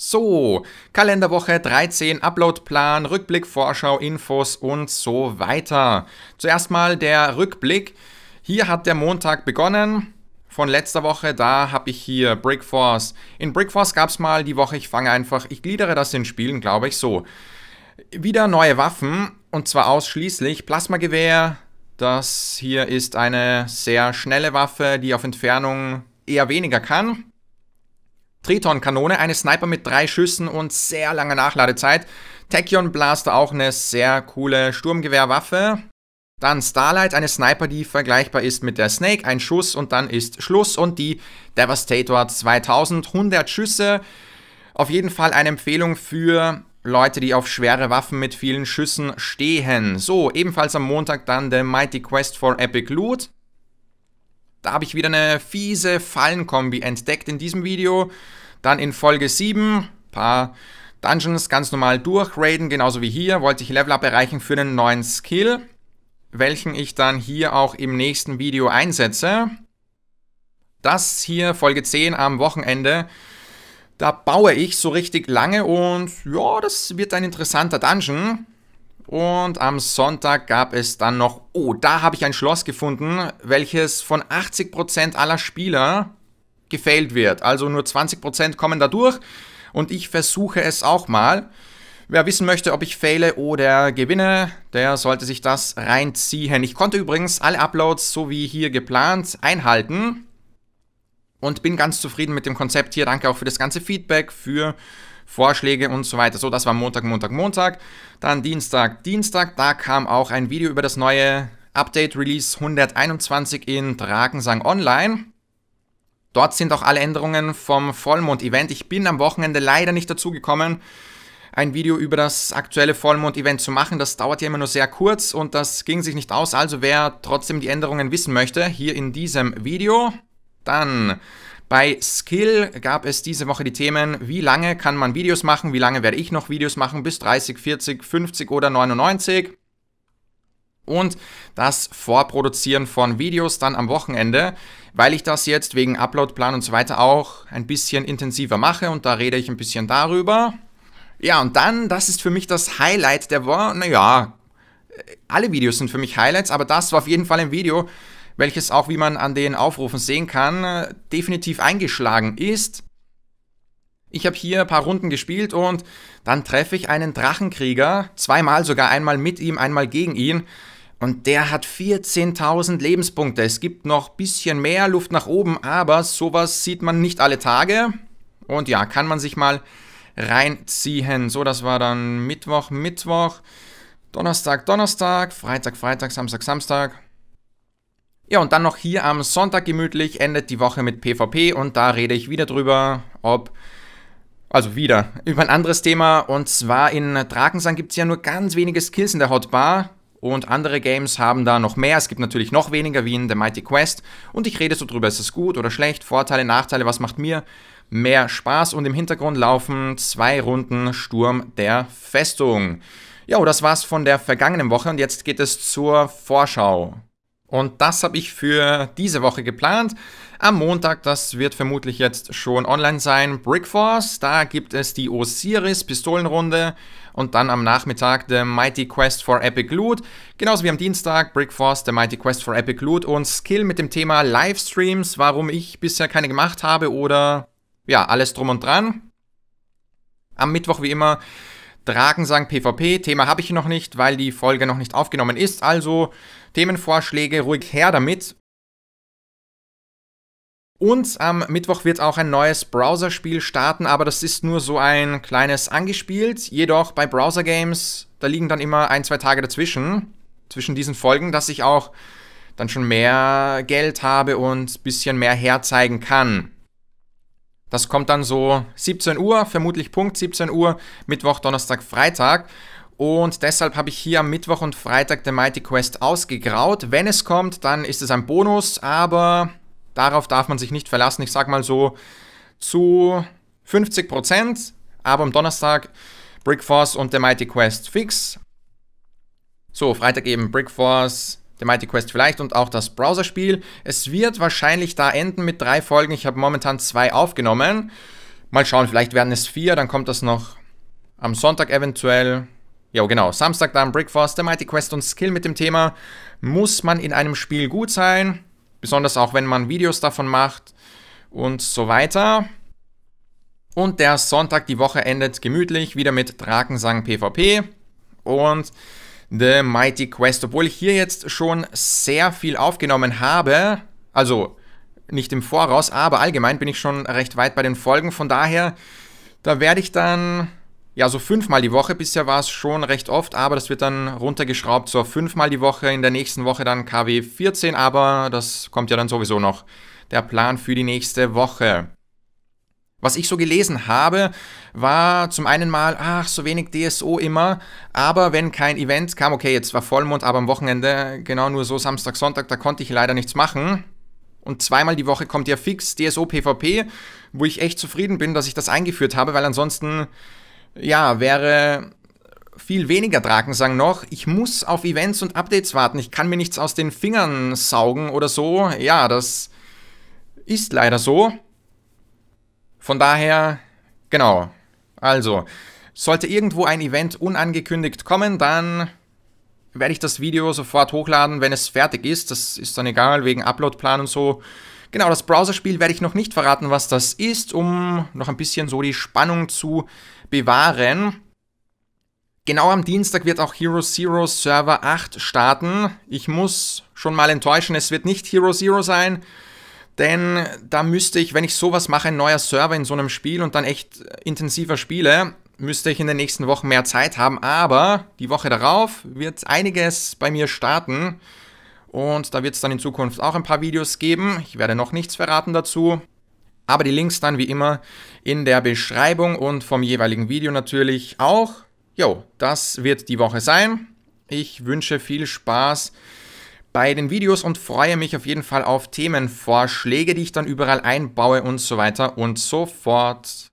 So, Kalenderwoche 13, Uploadplan, Rückblick, Vorschau, Infos und so weiter. Zuerst mal der Rückblick. Hier hat der Montag begonnen. Von letzter Woche, da habe ich hier Brickforce. In Brickforce gab es mal die Woche, ich fange einfach, ich gliedere das in Spielen, glaube ich, so. Wieder neue Waffen, und zwar ausschließlich Plasmagewehr. Das hier ist eine sehr schnelle Waffe, die auf Entfernung eher weniger kann. Triton-Kanone, eine Sniper mit drei Schüssen und sehr langer Nachladezeit. Tachyon Blaster auch eine sehr coole Sturmgewehrwaffe. Dann Starlight, eine Sniper, die vergleichbar ist mit der Snake, ein Schuss und dann ist Schluss. Und die Devastator 2000, 100 Schüsse. Auf jeden Fall eine Empfehlung für Leute, die auf schwere Waffen mit vielen Schüssen stehen. So, ebenfalls am Montag dann The Mighty Quest for Epic Loot. Da habe ich wieder eine fiese Fallenkombi entdeckt in diesem Video. Dann in Folge 7, paar Dungeons ganz normal durchraiden, genauso wie hier, wollte ich Level Up erreichen für einen neuen Skill, welchen ich dann hier auch im nächsten Video einsetze. Das hier, Folge 10 am Wochenende, da baue ich so richtig lange und ja, das wird ein interessanter Dungeon. Und am Sonntag gab es dann noch, oh, da habe ich ein Schloss gefunden, welches von 80% aller Spieler gefailt wird. Also nur 20% kommen da durch und ich versuche es auch mal. Wer wissen möchte, ob ich fehle oder gewinne, der sollte sich das reinziehen. Ich konnte übrigens alle Uploads, so wie hier geplant, einhalten und bin ganz zufrieden mit dem Konzept hier. Danke auch für das ganze Feedback, für Vorschläge und so weiter. So, das war Montag, Montag, Montag. Dann Dienstag, Dienstag, da kam auch ein Video über das neue Update Release 121 in Drakensang Online. Dort sind auch alle Änderungen vom Vollmond-Event. Ich bin am Wochenende leider nicht dazu gekommen, ein Video über das aktuelle Vollmond-Event zu machen. Das dauert ja immer nur sehr kurz und das ging sich nicht aus. Also wer trotzdem die Änderungen wissen möchte, hier in diesem Video. Dann bei Skill gab es diese Woche die Themen, wie lange kann man Videos machen, wie lange werde ich noch Videos machen, bis 30, 40, 50 oder 99. Und das Vorproduzieren von Videos dann am Wochenende, weil ich das jetzt wegen Uploadplan und so weiter auch ein bisschen intensiver mache und da rede ich ein bisschen darüber. Ja, und dann, das ist für mich das Highlight der Woche. Naja, äh, alle Videos sind für mich Highlights, aber das war auf jeden Fall ein Video, welches auch, wie man an den Aufrufen sehen kann, äh, definitiv eingeschlagen ist. Ich habe hier ein paar Runden gespielt und dann treffe ich einen Drachenkrieger, zweimal sogar einmal mit ihm, einmal gegen ihn. Und der hat 14.000 Lebenspunkte. Es gibt noch ein bisschen mehr Luft nach oben, aber sowas sieht man nicht alle Tage. Und ja, kann man sich mal reinziehen. So, das war dann Mittwoch, Mittwoch, Donnerstag, Donnerstag, Freitag, Freitag, Samstag, Samstag. Ja, und dann noch hier am Sonntag gemütlich endet die Woche mit PvP und da rede ich wieder drüber, ob also wieder, über ein anderes Thema. Und zwar in Drakensang gibt es ja nur ganz wenige Skills in der Hotbar. Und andere Games haben da noch mehr. Es gibt natürlich noch weniger wie in The Mighty Quest. Und ich rede so drüber, ist es gut oder schlecht, Vorteile, Nachteile, was macht mir mehr Spaß. Und im Hintergrund laufen zwei Runden Sturm der Festung. Ja, das war's von der vergangenen Woche und jetzt geht es zur Vorschau. Und das habe ich für diese Woche geplant. Am Montag, das wird vermutlich jetzt schon online sein, Brickforce. Da gibt es die Osiris Pistolenrunde und dann am Nachmittag The Mighty Quest for Epic Loot. Genauso wie am Dienstag Brickforce, The Mighty Quest for Epic Loot und Skill mit dem Thema Livestreams, warum ich bisher keine gemacht habe oder ja, alles drum und dran. Am Mittwoch wie immer Dragensang PvP, Thema habe ich noch nicht, weil die Folge noch nicht aufgenommen ist, also Themenvorschläge ruhig her damit. Und am Mittwoch wird auch ein neues Browser-Spiel starten, aber das ist nur so ein kleines angespielt. Jedoch bei Browser-Games, da liegen dann immer ein, zwei Tage dazwischen, zwischen diesen Folgen, dass ich auch dann schon mehr Geld habe und ein bisschen mehr herzeigen kann. Das kommt dann so 17 Uhr, vermutlich Punkt 17 Uhr, Mittwoch, Donnerstag, Freitag. Und deshalb habe ich hier am Mittwoch und Freitag der Mighty Quest ausgegraut. Wenn es kommt, dann ist es ein Bonus, aber darauf darf man sich nicht verlassen. Ich sage mal so zu 50 Aber am Donnerstag Brickforce und der Mighty Quest fix. So, Freitag eben Brickforce, The Mighty Quest vielleicht und auch das Browserspiel. Es wird wahrscheinlich da enden mit drei Folgen. Ich habe momentan zwei aufgenommen. Mal schauen, vielleicht werden es vier, dann kommt das noch am Sonntag eventuell. Ja, genau. Samstag dann Brickforce, The Mighty Quest und Skill mit dem Thema. Muss man in einem Spiel gut sein? Besonders auch, wenn man Videos davon macht und so weiter. Und der Sonntag, die Woche endet gemütlich wieder mit Drakensang PvP. Und The Mighty Quest. Obwohl ich hier jetzt schon sehr viel aufgenommen habe, also nicht im Voraus, aber allgemein bin ich schon recht weit bei den Folgen. Von daher, da werde ich dann, ja, so fünfmal die Woche. Bisher war es schon recht oft, aber das wird dann runtergeschraubt so fünfmal die Woche. In der nächsten Woche dann KW 14, aber das kommt ja dann sowieso noch. Der Plan für die nächste Woche. Was ich so gelesen habe, war zum einen mal, ach, so wenig DSO immer, aber wenn kein Event kam, okay, jetzt war Vollmond, aber am Wochenende, genau nur so Samstag, Sonntag, da konnte ich leider nichts machen. Und zweimal die Woche kommt ja fix DSO PvP, wo ich echt zufrieden bin, dass ich das eingeführt habe, weil ansonsten, ja, wäre viel weniger Drakensang noch. Ich muss auf Events und Updates warten, ich kann mir nichts aus den Fingern saugen oder so. Ja, das ist leider so. Von daher, genau. Also, sollte irgendwo ein Event unangekündigt kommen, dann werde ich das Video sofort hochladen, wenn es fertig ist. Das ist dann egal, wegen Uploadplan und so. Genau, das Browserspiel werde ich noch nicht verraten, was das ist, um noch ein bisschen so die Spannung zu bewahren. Genau am Dienstag wird auch Hero Zero Server 8 starten. Ich muss schon mal enttäuschen, es wird nicht Hero Zero sein. Denn da müsste ich, wenn ich sowas mache, ein neuer Server in so einem Spiel und dann echt intensiver spiele, müsste ich in den nächsten Wochen mehr Zeit haben. Aber die Woche darauf wird einiges bei mir starten. Und da wird es dann in Zukunft auch ein paar Videos geben. Ich werde noch nichts verraten dazu. Aber die Links dann wie immer in der Beschreibung und vom jeweiligen Video natürlich auch. Jo, das wird die Woche sein. Ich wünsche viel Spaß bei den Videos und freue mich auf jeden Fall auf Themenvorschläge, die ich dann überall einbaue und so weiter und so fort.